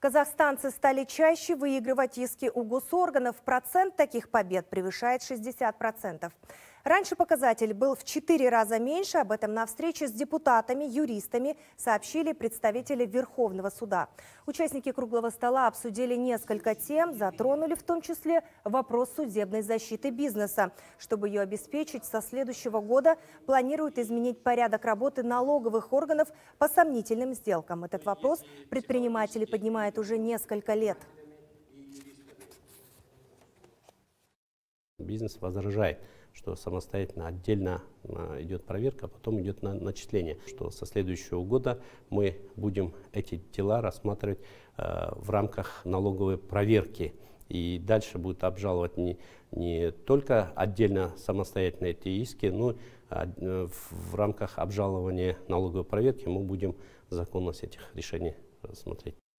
Казахстанцы стали чаще выигрывать иски у госорганов. Процент таких побед превышает 60%. Раньше показатель был в четыре раза меньше. Об этом на встрече с депутатами, юристами сообщили представители Верховного суда. Участники круглого стола обсудили несколько тем, затронули в том числе вопрос судебной защиты бизнеса. Чтобы ее обеспечить, со следующего года планируют изменить порядок работы налоговых органов по сомнительным сделкам. Этот вопрос предприниматели поднимают уже несколько лет. бизнес возражает, что самостоятельно отдельно а, идет проверка, а потом идет на начисление, что со следующего года мы будем эти дела рассматривать а, в рамках налоговой проверки. И дальше будет обжаловать не, не только отдельно самостоятельно эти иски, но а, э, в, рамках обжалования налоговой проверки мы будем законность этих решений рассмотреть.